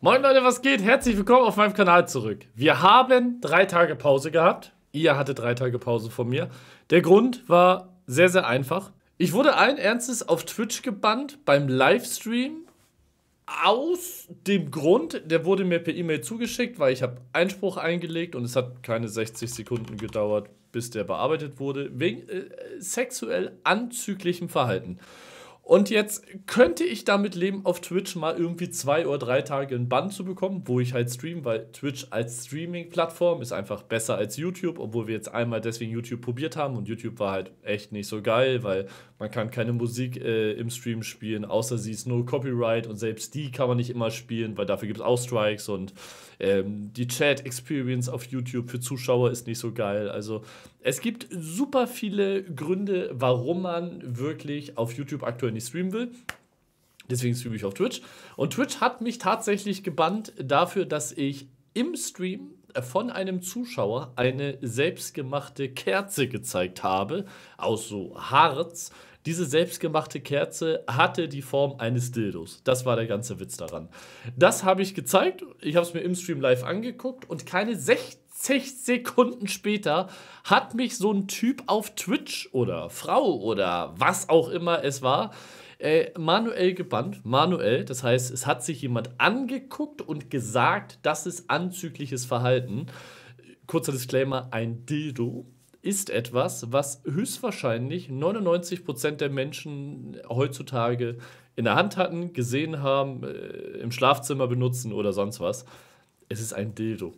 Moin Leute, was geht? Herzlich willkommen auf meinem Kanal zurück. Wir haben drei Tage Pause gehabt. Ihr hatte drei Tage Pause von mir. Der Grund war sehr, sehr einfach. Ich wurde allen Ernstes auf Twitch gebannt beim Livestream aus dem Grund, der wurde mir per E-Mail zugeschickt, weil ich habe Einspruch eingelegt und es hat keine 60 Sekunden gedauert, bis der bearbeitet wurde, wegen äh, sexuell anzüglichem Verhalten. Und jetzt könnte ich damit leben, auf Twitch mal irgendwie zwei oder drei Tage einen Bann zu bekommen, wo ich halt stream, weil Twitch als Streaming-Plattform ist einfach besser als YouTube, obwohl wir jetzt einmal deswegen YouTube probiert haben und YouTube war halt echt nicht so geil, weil man kann keine Musik äh, im Stream spielen, außer sie ist nur Copyright und selbst die kann man nicht immer spielen, weil dafür gibt es auch Strikes und ähm, die Chat-Experience auf YouTube für Zuschauer ist nicht so geil. Also es gibt super viele Gründe, warum man wirklich auf YouTube aktuell nicht nicht streamen will. Deswegen streame ich auf Twitch. Und Twitch hat mich tatsächlich gebannt dafür, dass ich im Stream äh, von einem Zuschauer eine selbstgemachte Kerze gezeigt habe, aus so Harz. Diese selbstgemachte Kerze hatte die Form eines Dildos. Das war der ganze Witz daran. Das habe ich gezeigt. Ich habe es mir im Stream live angeguckt und keine 16. 60 Sekunden später hat mich so ein Typ auf Twitch oder Frau oder was auch immer es war, äh, manuell gebannt. Manuell, das heißt, es hat sich jemand angeguckt und gesagt, das ist anzügliches Verhalten. Kurzer Disclaimer: Ein Dildo ist etwas, was höchstwahrscheinlich 99% der Menschen heutzutage in der Hand hatten, gesehen haben, äh, im Schlafzimmer benutzen oder sonst was. Es ist ein Dildo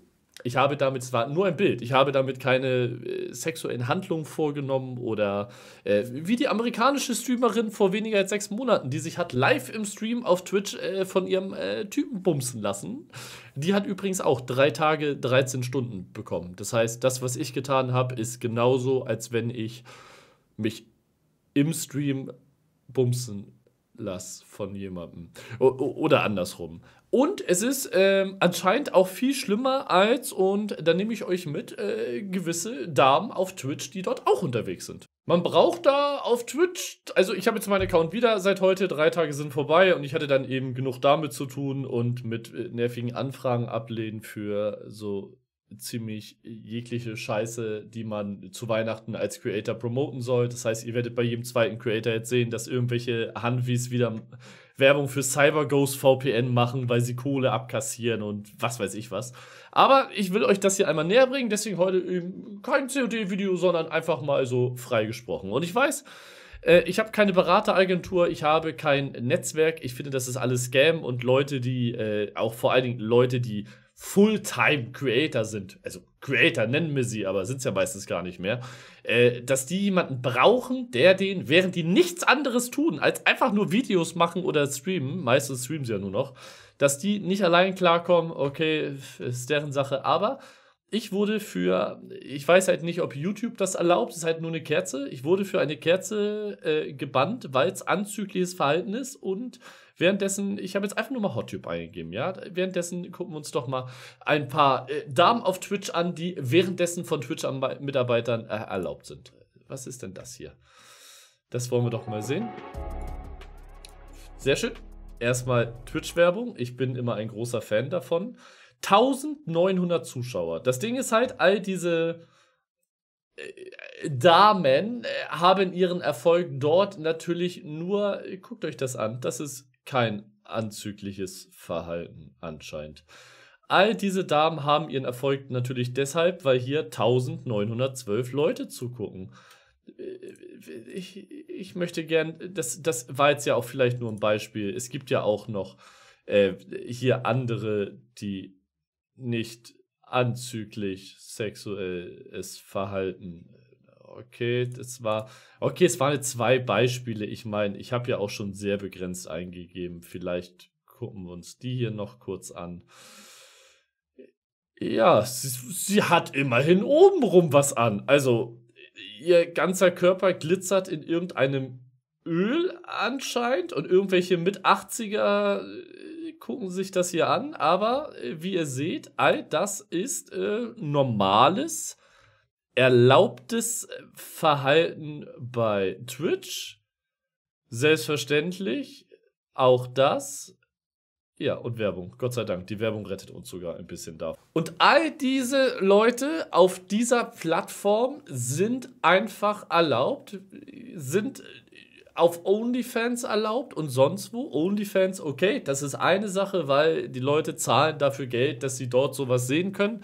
ich habe damit, zwar nur ein Bild, ich habe damit keine äh, sexuellen Handlungen vorgenommen oder äh, wie die amerikanische Streamerin vor weniger als sechs Monaten, die sich hat live im Stream auf Twitch äh, von ihrem äh, Typen bumsen lassen. Die hat übrigens auch drei Tage, 13 Stunden bekommen. Das heißt, das, was ich getan habe, ist genauso, als wenn ich mich im Stream bumsen lasse von jemandem. O oder andersrum. Und es ist ähm, anscheinend auch viel schlimmer als, und da nehme ich euch mit, äh, gewisse Damen auf Twitch, die dort auch unterwegs sind. Man braucht da auf Twitch, also ich habe jetzt meinen Account wieder seit heute, drei Tage sind vorbei und ich hatte dann eben genug damit zu tun und mit äh, nervigen Anfragen ablehnen für so ziemlich jegliche Scheiße, die man zu Weihnachten als Creator promoten soll. Das heißt, ihr werdet bei jedem zweiten Creator jetzt sehen, dass irgendwelche Hanvis wieder Werbung für CyberGhost VPN machen, weil sie Kohle abkassieren und was weiß ich was. Aber ich will euch das hier einmal näher bringen, deswegen heute eben kein COD-Video, sondern einfach mal so freigesprochen. Und ich weiß, äh, ich habe keine Berateragentur, ich habe kein Netzwerk. Ich finde, das ist alles Scam und Leute, die, äh, auch vor allen Dingen Leute, die Fulltime-Creator sind, also Creator nennen wir sie, aber sind es ja meistens gar nicht mehr, äh, dass die jemanden brauchen, der den, während die nichts anderes tun, als einfach nur Videos machen oder streamen, meistens streamen sie ja nur noch, dass die nicht allein klarkommen, okay, ist deren Sache, aber ich wurde für, ich weiß halt nicht, ob YouTube das erlaubt, ist halt nur eine Kerze. Ich wurde für eine Kerze äh, gebannt, weil es anzügliches Verhalten ist und Währenddessen, ich habe jetzt einfach nur mal HotTube eingegeben, ja. Währenddessen gucken wir uns doch mal ein paar äh, Damen auf Twitch an, die währenddessen von Twitch-Mitarbeitern äh, erlaubt sind. Was ist denn das hier? Das wollen wir doch mal sehen. Sehr schön. Erstmal Twitch-Werbung. Ich bin immer ein großer Fan davon. 1900 Zuschauer. Das Ding ist halt, all diese äh, Damen äh, haben ihren Erfolg dort natürlich nur, äh, guckt euch das an, das ist kein anzügliches Verhalten anscheinend. All diese Damen haben ihren Erfolg natürlich deshalb, weil hier 1912 Leute zugucken. Äh, ich, ich möchte gern, das, das war jetzt ja auch vielleicht nur ein Beispiel. Es gibt ja auch noch äh, hier andere, die nicht anzüglich sexuelles Verhalten okay, das war, okay, es waren zwei Beispiele. Ich meine, ich habe ja auch schon sehr begrenzt eingegeben. Vielleicht gucken wir uns die hier noch kurz an. Ja, sie, sie hat immerhin obenrum was an. Also, ihr ganzer Körper glitzert in irgendeinem Öl anscheinend und irgendwelche mit 80er äh, gucken sich das hier an, aber äh, wie ihr seht, all das ist äh, normales erlaubtes Verhalten bei Twitch. Selbstverständlich. Auch das. Ja, und Werbung. Gott sei Dank. Die Werbung rettet uns sogar ein bisschen da. Und all diese Leute auf dieser Plattform sind einfach erlaubt, sind auf OnlyFans erlaubt und sonst wo. OnlyFans, okay, das ist eine Sache, weil die Leute zahlen dafür Geld, dass sie dort sowas sehen können.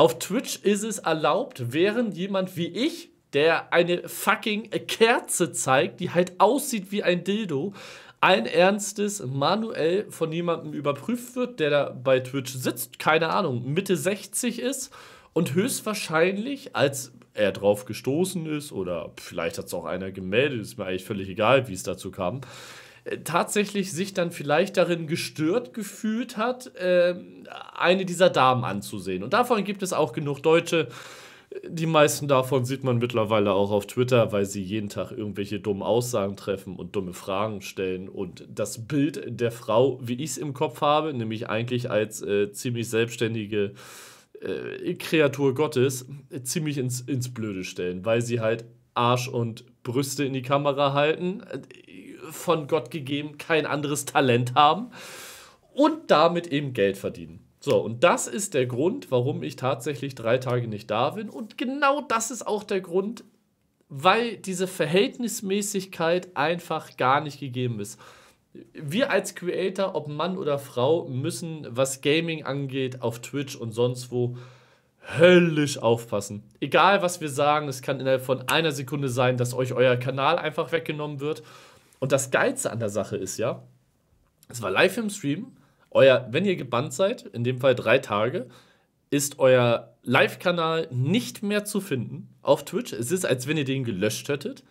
Auf Twitch ist es erlaubt, während jemand wie ich, der eine fucking Kerze zeigt, die halt aussieht wie ein Dildo, ein ernstes manuell von jemandem überprüft wird, der da bei Twitch sitzt, keine Ahnung, Mitte 60 ist und höchstwahrscheinlich, als er drauf gestoßen ist oder vielleicht hat es auch einer gemeldet, ist mir eigentlich völlig egal, wie es dazu kam, äh, tatsächlich sich dann vielleicht darin gestört gefühlt hat, ähm, eine dieser Damen anzusehen. Und davon gibt es auch genug Deutsche. Die meisten davon sieht man mittlerweile auch auf Twitter, weil sie jeden Tag irgendwelche dummen Aussagen treffen und dumme Fragen stellen. Und das Bild der Frau, wie ich es im Kopf habe, nämlich eigentlich als äh, ziemlich selbstständige äh, Kreatur Gottes, äh, ziemlich ins, ins Blöde stellen, weil sie halt Arsch und Brüste in die Kamera halten von Gott gegeben kein anderes Talent haben und damit eben Geld verdienen. So, und das ist der Grund, warum ich tatsächlich drei Tage nicht da bin. Und genau das ist auch der Grund, weil diese Verhältnismäßigkeit einfach gar nicht gegeben ist. Wir als Creator, ob Mann oder Frau, müssen, was Gaming angeht, auf Twitch und sonst wo höllisch aufpassen. Egal, was wir sagen, es kann innerhalb von einer Sekunde sein, dass euch euer Kanal einfach weggenommen wird und das Geilste an der Sache ist ja, es war live im Stream. Euer, wenn ihr gebannt seid, in dem Fall drei Tage, ist euer Live-Kanal nicht mehr zu finden auf Twitch. Es ist, als wenn ihr den gelöscht hättet.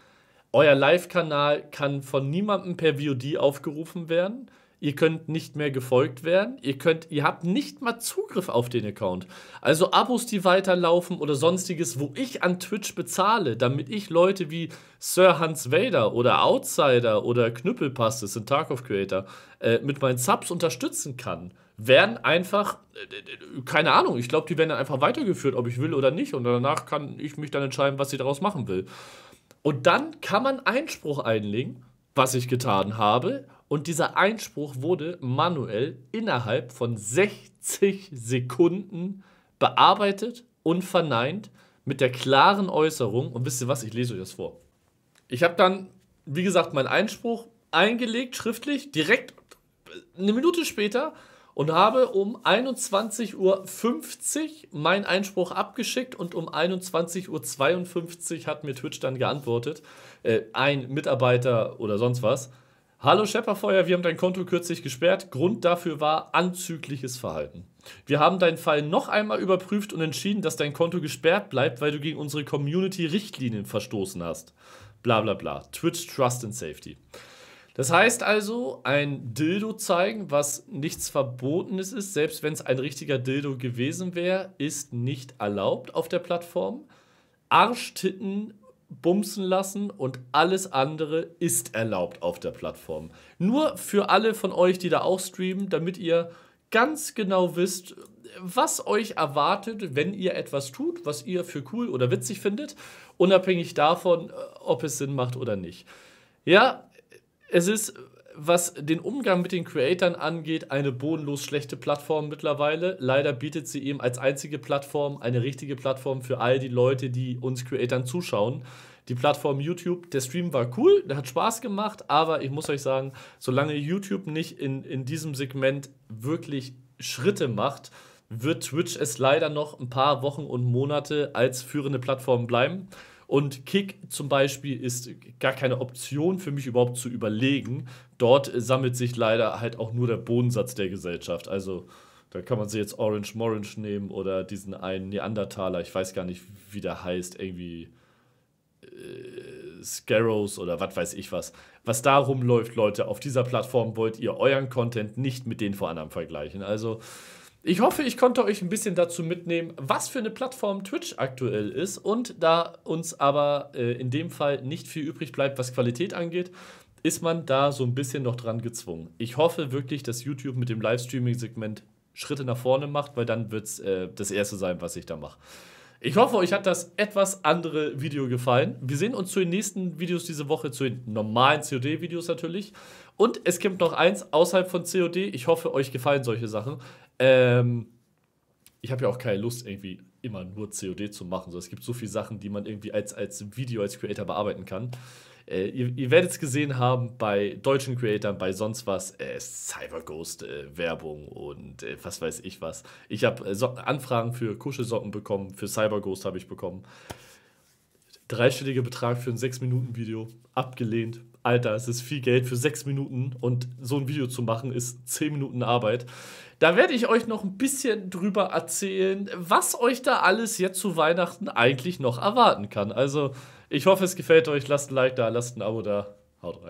Euer Live-Kanal kann von niemandem per VOD aufgerufen werden ihr könnt nicht mehr gefolgt werden, ihr könnt, ihr habt nicht mal Zugriff auf den Account. Also Abos, die weiterlaufen oder sonstiges, wo ich an Twitch bezahle, damit ich Leute wie Sir Hans Vader oder Outsider oder Knüppelpaste, sind Tarkov Creator, äh, mit meinen Subs unterstützen kann, werden einfach, äh, keine Ahnung, ich glaube, die werden dann einfach weitergeführt, ob ich will oder nicht. Und danach kann ich mich dann entscheiden, was sie daraus machen will. Und dann kann man Einspruch einlegen, was ich getan habe, und dieser Einspruch wurde manuell innerhalb von 60 Sekunden bearbeitet und verneint mit der klaren Äußerung. Und wisst ihr was, ich lese euch das vor. Ich habe dann, wie gesagt, meinen Einspruch eingelegt, schriftlich, direkt eine Minute später und habe um 21.50 Uhr meinen Einspruch abgeschickt und um 21.52 Uhr hat mir Twitch dann geantwortet, äh, ein Mitarbeiter oder sonst was Hallo Schepperfeuer, wir haben dein Konto kürzlich gesperrt. Grund dafür war anzügliches Verhalten. Wir haben deinen Fall noch einmal überprüft und entschieden, dass dein Konto gesperrt bleibt, weil du gegen unsere Community-Richtlinien verstoßen hast. Bla bla bla. Twitch Trust and Safety. Das heißt also, ein Dildo zeigen, was nichts Verbotenes ist, selbst wenn es ein richtiger Dildo gewesen wäre, ist nicht erlaubt auf der Plattform. Arschtitten bumsen lassen und alles andere ist erlaubt auf der Plattform. Nur für alle von euch, die da auch streamen, damit ihr ganz genau wisst, was euch erwartet, wenn ihr etwas tut, was ihr für cool oder witzig findet, unabhängig davon, äh, ob es Sinn macht oder nicht. Ja, es ist was den Umgang mit den Creatern angeht, eine bodenlos schlechte Plattform mittlerweile. Leider bietet sie eben als einzige Plattform eine richtige Plattform für all die Leute, die uns Creatern zuschauen. Die Plattform YouTube, der Stream war cool, der hat Spaß gemacht, aber ich muss euch sagen, solange YouTube nicht in, in diesem Segment wirklich Schritte macht, wird Twitch es leider noch ein paar Wochen und Monate als führende Plattform bleiben. Und Kick zum Beispiel ist gar keine Option für mich überhaupt zu überlegen. Dort sammelt sich leider halt auch nur der Bodensatz der Gesellschaft. Also da kann man sie jetzt Orange Morange nehmen oder diesen einen Neandertaler, ich weiß gar nicht, wie der heißt, irgendwie äh, Scarrows oder was weiß ich was. Was darum läuft, Leute, auf dieser Plattform wollt ihr euren Content nicht mit denen vor anderen vergleichen. Also ich hoffe, ich konnte euch ein bisschen dazu mitnehmen, was für eine Plattform Twitch aktuell ist und da uns aber äh, in dem Fall nicht viel übrig bleibt, was Qualität angeht, ist man da so ein bisschen noch dran gezwungen. Ich hoffe wirklich, dass YouTube mit dem Livestreaming-Segment Schritte nach vorne macht, weil dann wird es äh, das erste sein, was ich da mache. Ich hoffe, euch hat das etwas andere Video gefallen. Wir sehen uns zu den nächsten Videos diese Woche, zu den normalen COD-Videos natürlich. Und es gibt noch eins außerhalb von COD. Ich hoffe, euch gefallen solche Sachen. Ähm, ich habe ja auch keine Lust, irgendwie immer nur COD zu machen. So, es gibt so viele Sachen, die man irgendwie als, als Video, als Creator bearbeiten kann. Äh, ihr, ihr werdet es gesehen haben bei deutschen Creatoren, bei sonst was, äh, Cyberghost-Werbung äh, und äh, was weiß ich was. Ich habe äh, so Anfragen für Kuschelsocken bekommen, für Cyberghost habe ich bekommen dreistelliger Betrag für ein 6-Minuten-Video. Abgelehnt. Alter, es ist viel Geld für 6 Minuten und so ein Video zu machen ist 10 Minuten Arbeit. Da werde ich euch noch ein bisschen drüber erzählen, was euch da alles jetzt zu Weihnachten eigentlich noch erwarten kann. Also, ich hoffe, es gefällt euch. Lasst ein Like da, lasst ein Abo da. Haut rein.